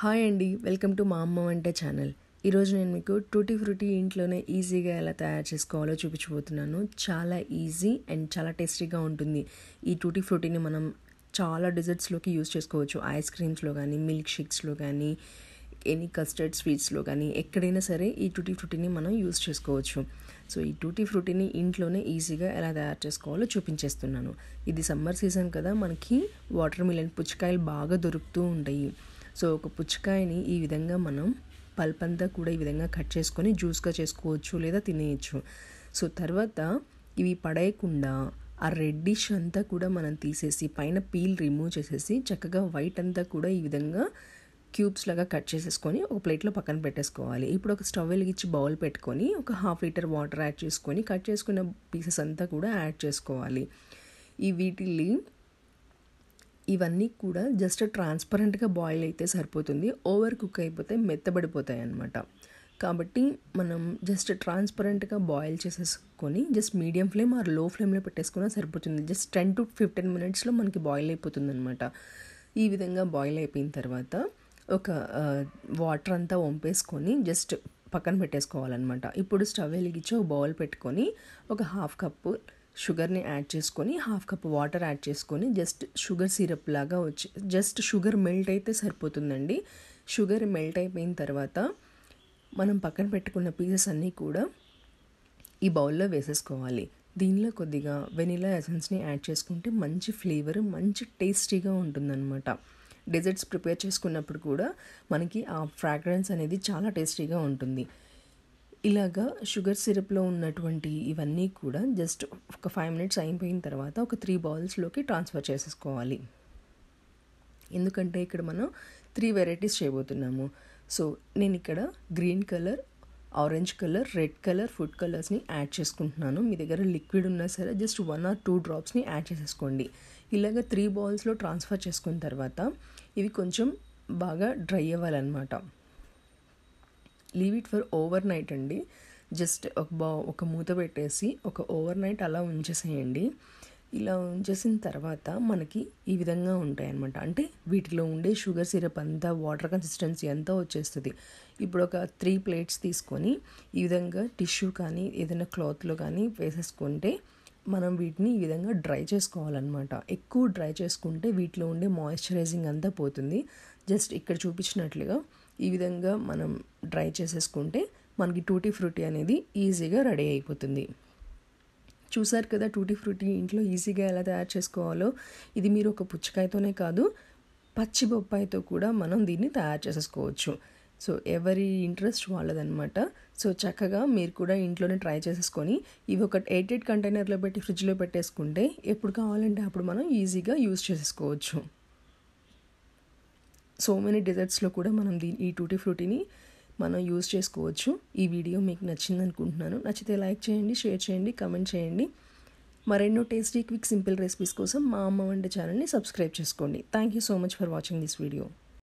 hi అండి welcome to మా అమ్మ వంట ఛానల్ ఈరోజు నేను మీకు టూటీ ఫ్రూటీ ఇంట్లోనే ఈజీగా ఎలా తయారు చేసుకోవాలో చూపించబోతున్నాను చాలా ఈజీ అండ్ చాలా టేస్టీగా ఉంటుంది ఈ టూటీ ఫ్రూటీని మనం చాలా డిజర్ట్స్లోకి యూస్ చేసుకోవచ్చు ఐస్ క్రీమ్స్లో కానీ మిల్క్ షేక్స్లో కానీ ఎనీ కస్టర్డ్ స్వీట్స్లో కానీ ఎక్కడైనా సరే ఈ టూటీ ఫ్రూటీని మనం యూస్ చేసుకోవచ్చు సో ఈ టూటీ ఫ్రూటీని ఇంట్లోనే ఈజీగా ఎలా తయారు చేసుకోవాలో చూపించేస్తున్నాను ఇది సమ్మర్ సీజన్ కదా మనకి వాటర్ మిలన్ పుచ్చకాయలు బాగా దొరుకుతూ ఉంటాయి సో ఒక పుచ్చకాయని ఈ విధంగా మనం పల్ప్ అంతా కూడా ఈ విధంగా కట్ చేసుకొని జ్యూస్గా చేసుకోవచ్చు లేదా తినేయచ్చు సో తర్వాత ఇవి పడేయకుండా ఆ రెడ్డిష్ అంతా కూడా మనం తీసేసి పైన పీల్ రిమూవ్ చేసేసి చక్కగా వైట్ అంతా కూడా ఈ విధంగా క్యూబ్స్ లాగా కట్ చేసేసుకొని ఒక ప్లేట్లో పక్కన పెట్టేసుకోవాలి ఇప్పుడు ఒక స్టవ్ వెలిగించి బౌల్ పెట్టుకొని ఒక హాఫ్ లీటర్ వాటర్ యాడ్ చేసుకొని కట్ చేసుకున్న పీసెస్ అంతా కూడా యాడ్ చేసుకోవాలి ఈ వీటిల్ని ఇవన్నీ కూడా జస్ట్ ట్రాన్స్పరెంట్గా బాయిల్ అయితే సరిపోతుంది ఓవర్ కుక్ అయిపోతే మెత్తబడిపోతాయి అన్నమాట కాబట్టి మనం జస్ట్ ట్రాన్స్పరెంట్గా బాయిల్ చేసేసుకొని జస్ట్ మీడియం ఫ్లేమ్ ఆర్ లో ఫ్లేమ్లో పెట్టేసుకున్నా సరిపోతుంది జస్ట్ టెన్ టు ఫిఫ్టీన్ మినిట్స్లో మనకి బాయిల్ అయిపోతుంది అనమాట ఈ విధంగా బాయిల్ అయిపోయిన తర్వాత ఒక వాటర్ అంతా వంపేసుకొని జస్ట్ పక్కన పెట్టేసుకోవాలన్నమాట ఇప్పుడు స్టవ్ వెలిగించి ఒక బౌల్ పెట్టుకొని ఒక హాఫ్ కప్పు షుగర్ని యాడ్ చేసుకొని హాఫ్ కప్ వాటర్ యాడ్ చేసుకొని జస్ట్ షుగర్ సిరప్ లాగా వచ్చి జస్ట్ షుగర్ మెల్ట్ అయితే సరిపోతుందండి షుగర్ మెల్ట్ అయిపోయిన తర్వాత మనం పక్కన పెట్టుకున్న పీసెస్ అన్నీ కూడా ఈ బౌల్లో వేసేసుకోవాలి దీనిలో కొద్దిగా వెనీలా ఎసెన్స్ని యాడ్ చేసుకుంటే మంచి ఫ్లేవర్ మంచి టేస్టీగా ఉంటుందన్నమాట డెజర్ట్స్ ప్రిపేర్ చేసుకున్నప్పుడు కూడా మనకి ఆ ఫ్రాగ్రెన్స్ అనేది చాలా టేస్టీగా ఉంటుంది ఇలాగా షుగర్ సిరప్లో ఉన్నటువంటి ఇవన్నీ కూడా జస్ట్ ఒక ఫైవ్ మినిట్స్ అయిపోయిన తర్వాత ఒక త్రీ బౌల్స్లోకి ట్రాన్స్ఫర్ చేసేసుకోవాలి ఎందుకంటే ఇక్కడ మనం త్రీ వెరైటీస్ చేయబోతున్నాము సో నేను ఇక్కడ green colour orange colour red colour food కలర్స్ని యాడ్ చేసుకుంటున్నాను మీ దగ్గర లిక్విడ్ ఉన్నా సరే జస్ట్ వన్ ఆర్ టూ డ్రాప్స్ని యాడ్ చేసేసుకోండి ఇలాగ త్రీ బౌల్స్లో ట్రాన్స్ఫర్ చేసుకున్న తర్వాత ఇవి కొంచెం బాగా డ్రై అవ్వాలన్నమాట leave it for overnight అండి జస్ట్ ఒక బా ఒక మూత పెట్టేసి ఒక ఓవర్ నైట్ అలా ఉంచేసేయండి ఇలా ఉంచేసిన తర్వాత మనకి ఈ విధంగా ఉంటాయి అనమాట అంటే వీటిలో ఉండే షుగర్ సిరప్ అంతా వాటర్ కన్సిస్టెన్సీ అంతా వచ్చేస్తుంది ఇప్పుడు ఒక త్రీ ప్లేట్స్ తీసుకొని ఈ విధంగా టిష్యూ కానీ ఏదైనా క్లాత్లో కానీ వేసేసుకుంటే మనం వీటిని ఈ విధంగా డ్రై చేసుకోవాలన్నమాట ఎక్కువ డ్రై చేసుకుంటే వీటిలో ఉండే మాయిశ్చరైజింగ్ అంతా పోతుంది జస్ట్ ఇక్కడ చూపించినట్లుగా ఈ విధంగా మనం డ్రై చేసేసుకుంటే మనకి టూటీ ఫ్రూటీ అనేది ఈజీగా రెడీ అయిపోతుంది చూసారు కదా టూటీ ఫ్రూటీ ఇంట్లో ఈజీగా ఎలా తయారు చేసుకోవాలో ఇది మీరు ఒక పుచ్చకాయతోనే కాదు పచ్చి బొప్పాయితో కూడా మనం దీన్ని తయారు చేసేసుకోవచ్చు సో ఎవరి ఇంట్రెస్ట్ వాళ్ళదనమాట సో చక్కగా మీరు కూడా ఇంట్లోనే ట్రై చేసేసుకొని ఇవి ఒక ఎయిట్ ఎయిట్ కంటైనర్లో పెట్టి ఫ్రిడ్జ్లో పెట్టేసుకుంటే ఎప్పుడు కావాలంటే అప్పుడు మనం ఈజీగా యూజ్ చేసేసుకోవచ్చు సో మెనీ డిజర్ట్స్లో కూడా మనం దీని ఈ టూటీ ఫ్రూటీని మనం యూజ్ చేసుకోవచ్చు ఈ వీడియో మీకు నచ్చింది అనుకుంటున్నాను నచ్చితే లైక్ చేయండి షేర్ చేయండి కమెంట్ చేయండి మరెన్నో టేస్టీ క్విక్ సింపుల్ రెసిపీస్ కోసం మా అమ్మ వంట ఛానల్ని సబ్స్క్రైబ్ చేసుకోండి thank you so much for watching this video